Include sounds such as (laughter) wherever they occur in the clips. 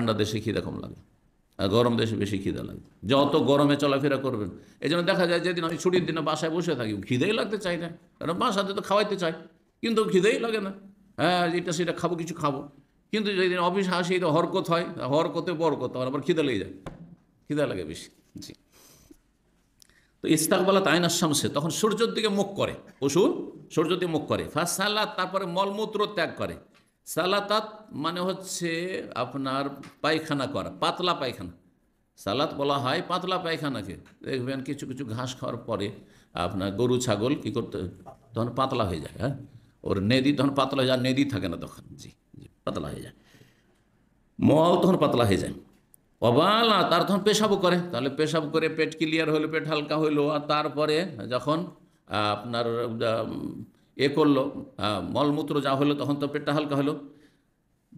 ঠান্ডা দেশে খিদা কম লাগে আর গরম দেশে বেশি খিদা লাগে যত গরমে চলাফেরা করবেন এই জন্য দেখা যায় যেদিন আমি ছুটির দিনে বাসায় বসে থাকি খিদেই লাগতে চাই না কারণ বাসাতে তো খাওয়াইতে চাই কিন্তু খিদেই লাগে না হ্যাঁ এটা সেটা খাবো কিছু খাবো কিন্তু যেদিন অফিস আসি তো হরকত হয় হরকতে বরকত হয় আবার খিদা লেগে যায় খিদা লাগে বেশি জি তো ইস্তাকবালা তাইন আসামসে তখন সূর্যের দিকে মুখ করে পশু সূর্যের দিকে মুখ করে ফাঁসাল্লা তারপরে মলমূত্র ত্যাগ করে সালাতাত মানে হচ্ছে আপনার পায়খানা করা পাতলা পায়খানা সালাত বলা হয় পাতলা পায়খানাকে দেখবেন কিছু কিছু ঘাস খাওয়ার পরে আপনার গরু ছাগল কী করতে তখন পাতলা হয়ে যায় হ্যাঁ ওর নেদি তখন পাতলা হয়ে যায় নেদি থাকে না তখন জি জি পাতলা হয়ে যায় মওয়াও তখন পাতলা হয়ে যায় অবালা তার তখন পেশাবও করে তাহলে পেশাব করে পেট ক্লিয়ার হলো পেট হালকা হইলো আর তারপরে যখন আপনার এ করলো মলমূত্র যা হলো তখন তো পেটটা হালকা হলো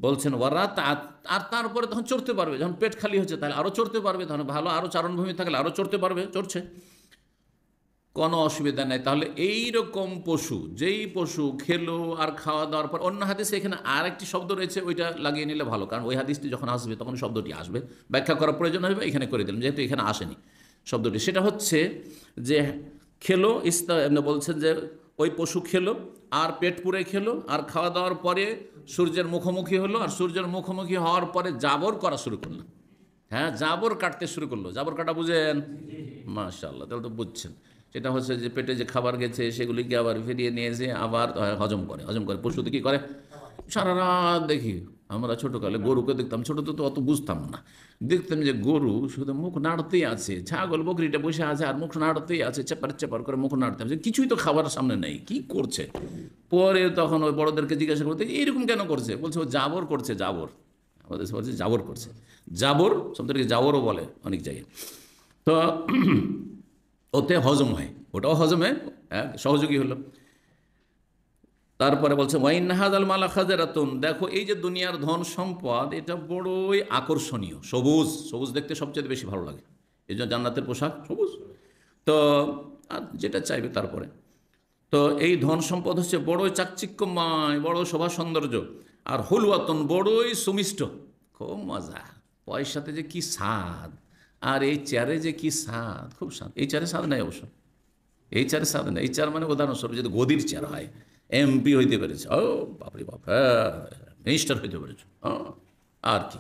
বলছেন ওয়ারা আর তারপরে তখন চড়তে পারবে যখন পেট খালি হচ্ছে তাহলে আরও চড়তে পারবে তখন ভালো আরও চারণভূমি থাকলে আরও চড়তে পারবে চড়ছে কোনো অসুবিধা নেই তাহলে এই রকম পশু যেই পশু খেলো আর খাওয়া দাওয়ার পর অন্য হাদিসে এখানে আর একটি শব্দ রয়েছে ওইটা লাগিয়ে নিলে ভালো কারণ ওই হাদিসটি যখন আসবে তখন শব্দটি আসবে ব্যাখ্যা করার প্রয়োজন হবে এখানে করে দিলাম যেহেতু এখানে আসেনি শব্দটি সেটা হচ্ছে যে খেলো ইস্তা বলছেন যে ওই পশু খেলো আর পেট পুড়ে খেলো আর খাওয়া দাওয়ার পরে সূর্যের মুখোমুখি হলো আর সূর্যের মুখোমুখি হওয়ার পরে জাবর করা শুরু করলো হ্যাঁ জাবর কাটতে শুরু করলো জাবর কাটা বুঝেন মাশাল্লাহ তাহলে তো বুঝছেন সেটা হচ্ছে যে পেটে যে খাবার গেছে সেগুলিকে আবার ফিরিয়ে নিয়ে যেয়ে আবার হজম করে হজম করে পশুতে কী করে সারা রাত দেখি আমরা ছোটোকালে গরুকে দেখতাম ছোটো তো অত বুঝতাম না দেখতাম যে গরু শুধু মুখ নাড়তেই আছে ছাগল বকরিটা বসে আছে আর মুখ নাড়তেই আছে চেপার চেপার করে মুখ নাড়তে আছে কিছুই তো খাবার সামনে নেই কি করছে পরে তখন ওই বড়দেরকে জিজ্ঞাসা করতে এরকম কেন করছে বলছে ও জাবর করছে জাবর আমাদের বলছে জাবর করছে জাবর শব্দটিকে জাবরও বলে অনেক জায়গায় তো (clears throat) ওতে হজম হয় ওটাও হজমে হ্যাঁ, সহযোগী হলো তারপরে বলছে ওয়াইন হাজাল মালা খাজেরাতুন দেখো এই যে দুনিয়ার ধন সম্পদ এটা বড়ই আকর্ষণীয় সবুজ সবুজ দেখতে সবচেয়ে বেশি ভালো লাগে এই জন্য জান্নাতের পোশাক সবুজ তো আর যেটা চাইবে তারপরে তো এই ধন সম্পদ হচ্ছে বড়ই চাকচিক্যময় বড় শোভা সৌন্দর্য আর হলুয়াতন বড়ই সুমিষ্ট খুব মজা পয়সাতে যে কি স্বাদ আর এই চেয়ারে যে কি স্বাদ খুব স্বাদ এই চেয়ারে স্বাদ নাই অবশ্য এই চেয়ারে স্বাদ নেই এই চেয়ার মানে উদাহরণস্বরূপ যদি গদির চেয়ার হয় এমপি হইতে পেরেছে ও বাপরে বাপ হ্যাঁ মিনিস্টার হইতে পেরেছে আর কি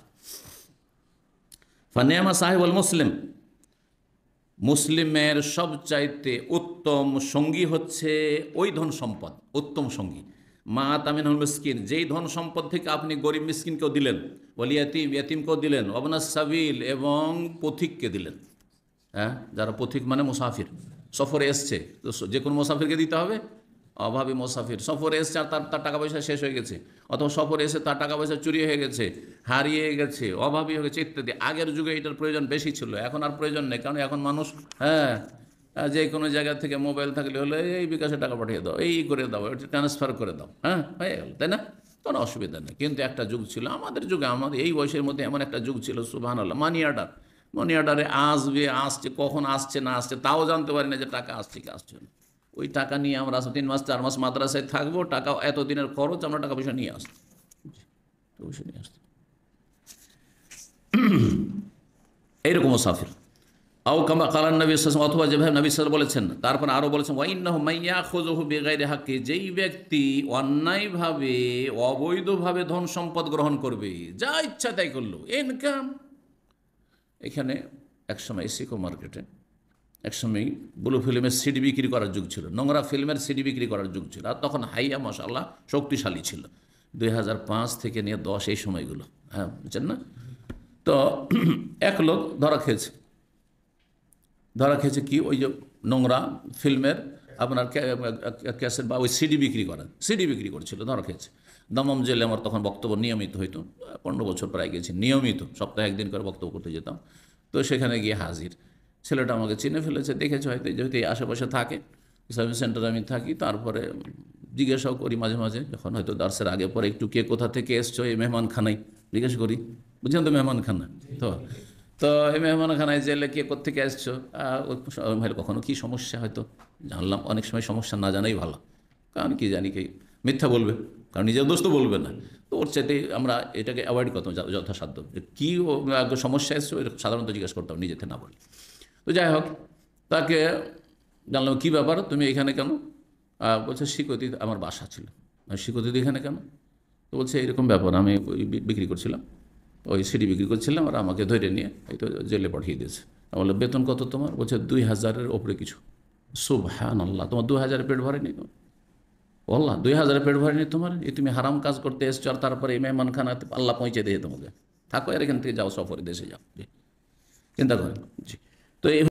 ফানিয়ামা সাহেব আল মুসলিম মুসলিমের সবচাইতে উত্তম সঙ্গী হচ্ছে ওই ধন সম্পদ উত্তম সঙ্গী মা তামিন মিসকিন যেই ধন সম্পদ থেকে আপনি গরিব মিসকিনকেও দিলেন বলি ইয়াতিমকেও দিলেন অবনা সাবিল এবং পথিককে দিলেন হ্যাঁ যারা পথিক মানে মুসাফির সফরে এসছে যে কোনো মুসাফিরকে দিতে হবে অভাবী মোসাফির সফরে এসছে আর তার তার টাকা পয়সা শেষ হয়ে গেছে অথবা সফরে এসে তার টাকা পয়সা চুরি হয়ে গেছে হারিয়ে গেছে অভাবী হয়ে গেছে ইত্যাদি আগের যুগে এটার প্রয়োজন বেশি ছিল এখন আর প্রয়োজন নেই কারণ এখন মানুষ হ্যাঁ যে কোনো জায়গা থেকে মোবাইল থাকলে হলে এই বিকাশে টাকা পাঠিয়ে দাও এই করে দাও এটা ট্রান্সফার করে দাও হ্যাঁ হয়ে গেল তাই না কোনো অসুবিধা নেই কিন্তু একটা যুগ ছিল আমাদের যুগে আমাদের এই বয়সের মধ্যে এমন একটা যুগ ছিল আল্লাহ মানি অর্ডার মানি অর্ডারে আসবে আসছে কখন আসছে না আসছে তাও জানতে পারি না যে টাকা আসছে কি আসছে না ওই টাকা নিয়ে আমরা তিন মাস চার মাস মাদ্রাসায় থাকবো টাকা এতদিনের খরচ আমরা টাকা পয়সা নিয়ে আসতো টাকা পয়সা নিয়ে আসতো এইরকম সাফির আও কামা কালান নবী সালাম অথবা যেভাবে নবী সাল বলেছেন তারপর আরও বলেছেন ওয়াইন্নাহ মাইয়া খোজহু বেগাইরে হাক্কি যেই ব্যক্তি অন্যায়ভাবে অবৈধভাবে ধন সম্পদ গ্রহণ করবে যা ইচ্ছা তাই করলো ইনকাম এখানে একসময় সিকো মার্কেটে একসময় ব্লু ফিল্মের সিডি বিক্রি করার যুগ ছিল নোংরা ফিল্মের সিডি বিক্রি করার যুগ ছিল আর তখন হাইয়া মশাল্লাহ শক্তিশালী ছিল দুই থেকে নিয়ে দশ এই সময়গুলো হ্যাঁ বুঝছেন না তো (clears throat) এক লোক ধরা খেয়েছে ধরা খেয়েছে কি ওই যে নোংরা ফিল্মের আপনার ক্যাসেট বা ওই সিডি বিক্রি করেন সিডি বিক্রি করছিল ধরা খেয়েছে দমম জেলে আমার তখন বক্তব্য নিয়মিত হইতো পনেরো বছর প্রায় গেছি নিয়মিত সপ্তাহে একদিন করে বক্তব্য করতে যেতাম তো সেখানে গিয়ে হাজির ছেলেটা আমাকে চিনে ফেলেছে দেখেছে হয়তো যেহেতু এই আশেপাশে থাকে সার্ভিস সেন্টারে আমি থাকি তারপরে জিজ্ঞাসাও করি মাঝে মাঝে যখন হয়তো দার্সের আগে পরে একটু কে কোথা থেকে এসছো এই মেহমানখানায় জিজ্ঞেস করি বুঝলেন তো মেহমানখানা তো তো এই মেহমানখানায় জেলে কে কোথেকে এসছো ভাইয়ের কখনো কি সমস্যা হয়তো জানলাম অনেক সময় সমস্যা না জানাই ভালো কারণ কি জানি কি মিথ্যা বলবে কারণ নিজের দোষ তো বলবে না তো ওর চাইতে আমরা এটাকে অ্যাভয়েড করতাম যথাসাধ্য কী সমস্যা এসছে সাধারণত জিজ্ঞেস করতাম নিজেতে না বলি তো যাই হোক তাকে জানলাম কী ব্যাপার তুমি এখানে কেন বলছে শিকতি আমার বাসা ছিল শিকতি এখানে কেন তো বলছে এইরকম ব্যাপার আমি ওই বিক্রি করছিলাম ওই সিডি বিক্রি করছিলাম আর আমাকে ধরে নিয়ে হয়তো জেলে পাঠিয়ে দিয়েছে বললো বেতন কত তোমার বলছে দুই হাজারের ওপরে কিছু হ্যাঁ আল্লাহ তোমার দু হাজারের পেট ভরে তোমার বললা দুই হাজারের পেট ভরে নিই তোমার এই তুমি হারাম কাজ করতে এসছো আর তারপরে মেহমান খানা আল্লাহ পৌঁছে দিয়ে তোমাকে থাকো আর এখান থেকে যাও সফরে দেশে যাও চিন্তা করেন জি То